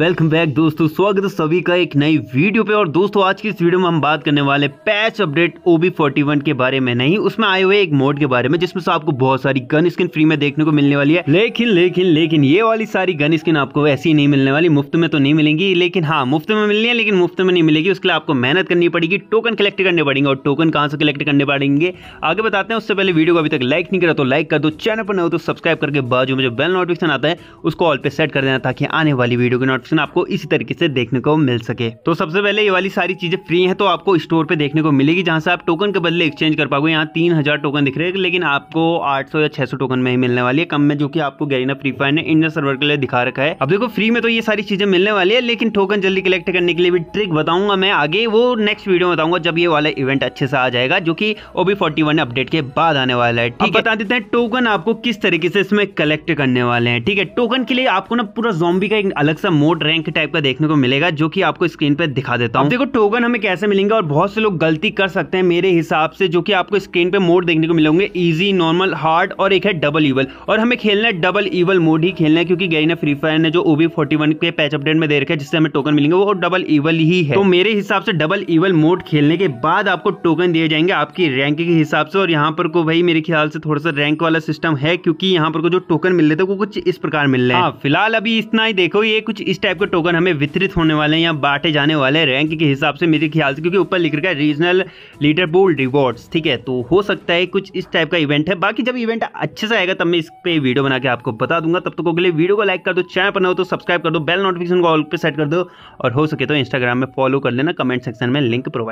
welcome back दोस्तों स्वागत है सभी का एक नई वीडियो पे और दोस्तों आज की इस वीडियो में हम बात करने वाले patch update OB forty one के बारे में नहीं उसमें आए हुए एक मोड के बारे में जिसमें से आपको बहुत सारी गन स्किन फ्री में देखने को मिलने वाली है लेकिन लेकिन लेकिन ये वाली सारी गन स्किन आपको ऐसी नहीं मिलने वाली मुफ्त में तो नहीं मिलेंगी लेकिन हाँ मुफ्त में मिलनी है लेकिन मुफ्त में नहीं मिलेगी उसके लिए आपको मेहनत करनी पड़ेगी टोकन कलेक्ट करने पड़ेंगे और टोकन कहाँ से कलेक्ट करने पड़ेंगे आगे बताते हैं उससे पहले वीडियो को अभी तक लाइक नहीं करा तो लाइक कर दो चैनल पर न हो तो सब्सक्राइब करके बाजू में जो बेल नोटिफिकेशन आता है उसको ऑल पे सेट कर देना ताकि आने वाली वीडियो के नोटिफिक ऑप्शन आपको इसी तरीके से देखने को मिल सके तो सबसे पहले ये वाली सारी चीजें फ्री है तो आपको स्टोर पे देखने को मिलेगी जहां से आप टोकन के बदले एक्सचेंज कर पाओगे यहाँ तीन हजार टोकन दिख रहे हैं लेकिन आपको आठ या छह टोकन में ही मिलने वाली है कम में जो की आपको गैरिना फ्री फायर ने इंडियन सर्वर के लिए दिखा रखा है अब देखो फ्री में तो ये सारी चीजें मिलने वाली है लेकिन टोकन जल्दी कलेक्ट करने के लिए भी ट्रिक बताऊंगा मैं आगे वो नेक्स्ट वीडियो में बताऊंगा जब ये वाला इवेंट अच्छे से आ जाएगा जो की ओबी फोर्टी अपडेट के बाद आने वाला है ठीक बता देते हैं टोकन आपको किस तरीके से इसमें कलेक्ट करने वाले हैं ठीक है टोकन के लिए आपको ना पूरा जॉम्बी का एक अलग सा मोड आउट रैंक टाइप का देखने को मिलेगा जो कि आपको स्क्रीन पर दिखा देता हूँ देखो टोकन हमें कैसे मिलेंगे और बहुत से लोग गलती कर सकते हैं मेरे हिसाब से जो कि आपको स्क्रीन पे मोड देखने को मिलेंगे ईजी नॉर्मल हार्ड और एक है डबल ईवल और हमें खेलना है डबल ईवल मोड ही खेलना है क्योंकि गई फ्री फायर ने जो ओबी फोर्टी के पैच अपडेट में दे रखा है जिससे हमें टोकन मिलेंगे वो डबल ईवल ही है तो मेरे हिसाब से डबल ईवल मोड खेलने के बाद आपको टोकन दिए जाएंगे आपकी रैंक के हिसाब से और यहाँ पर को भाई मेरे ख्याल से थोड़ा सा रैंक वाला सिस्टम है क्योंकि यहाँ पर को जो टोकन मिल रहे थे वो कुछ इस प्रकार मिल रहे हैं हाँ, फिलहाल अभी इतना ही देखो ये कुछ इस टाइप के टोकन हमें वितरित होने वाले हैं या बांटे जाने वाले हैं रैंक के हिसाब से मेरे ख्याल से क्योंकि ऊपर लिख रखा है रीजनल लीडर बोल रिवॉर्ड्स ठीक है तो हो सकता है कुछ इस टाइप का इवेंट है बाकी जब इवेंट अच्छे से आएगा तब मैं इस पर वीडियो बना के आपको बता दूंगा तब तक तो अगले वीडियो को लाइक कर दो चैनल पर ना हो तो सब्सक्राइब कर दो बेल नोटिफिकेशन को ऑल पर सेट कर दो और हो सके तो इंस्टाग्राम में फॉलो कर लेना कमेंट सेक्शन में लिंक प्रोवाइड